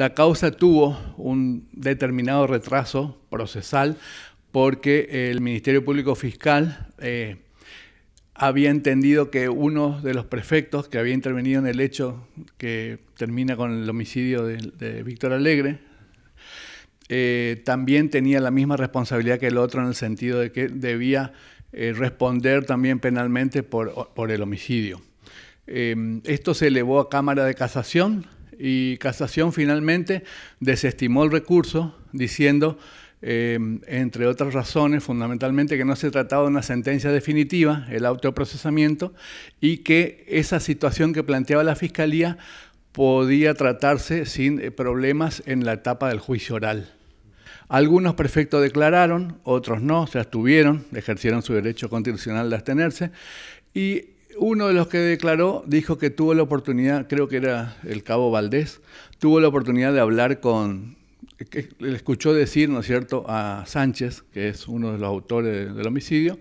La causa tuvo un determinado retraso procesal porque el Ministerio Público Fiscal eh, había entendido que uno de los prefectos que había intervenido en el hecho que termina con el homicidio de, Víctor Alegre, eh, también tenía la misma responsabilidad que el otro en el sentido de que debía eh, responder también penalmente por, el homicidio. esto se elevó a Cámara de Casación y Casación finalmente desestimó el recurso diciendo, em, entre otras razones, fundamentalmente que no se trataba de una sentencia definitiva, el autoprocesamiento, y que esa situación que planteaba la Fiscalía podía tratarse sin eh, problemas en la etapa del juicio oral. Algunos prefectos declararon, otros no, se abstuvieron, ejercieron su derecho constitucional de abstenerse, y uno de los que declaró dijo que tuvo la oportunidad, creo que era el cabo Valdés, tuvo la oportunidad de hablar con, le escuchó decir, ¿no es cierto?, a Sánchez, que es uno de los autores del homicidio,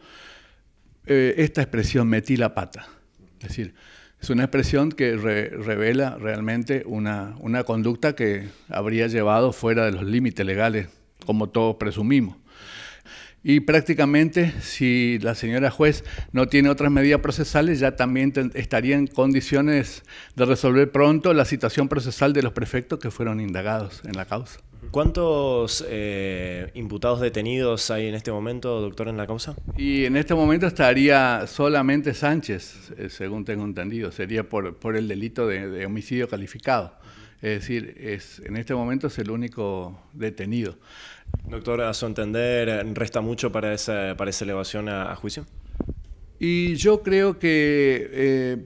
eh, esta expresión, metí la pata. Es decir, es una expresión que revela realmente una, una conducta que habría llevado fuera de los límites legales, como todos presumimos. Y prácticamente, si la señora juez no tiene otras medidas procesales, ya también estaría en condiciones de resolver pronto la situación procesal de los prefectos que fueron indagados en la causa. ¿Cuántos eh, imputados detenidos hay en este momento, doctor, en la causa? Y en este momento estaría solamente Sánchez, eh, según tengo entendido, sería por, el delito de homicidio calificado. Es decir, es, en este momento es el único detenido. Doctora, a su entender, ¿resta mucho para esa, para esa elevación a, juicio? Y yo creo que eh,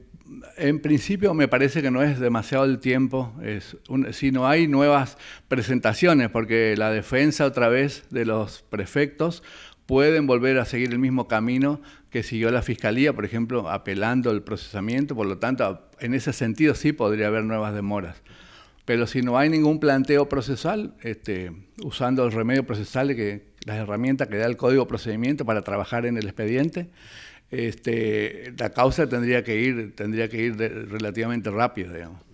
en principio me parece que no es demasiado el tiempo, es si no hay nuevas presentaciones, porque la defensa otra vez de los prefectos pueden volver a seguir el mismo camino que siguió la Fiscalía, por ejemplo, apelando el procesamiento, por lo tanto, en ese sentido sí podría haber nuevas demoras. Pero si no hay ningún planteo procesal, este, usando el remedio procesal, que, las herramientas que da el código procedimiento para trabajar en el expediente, este, la causa tendría que ir, tendría que ir relativamente rápido, digamos.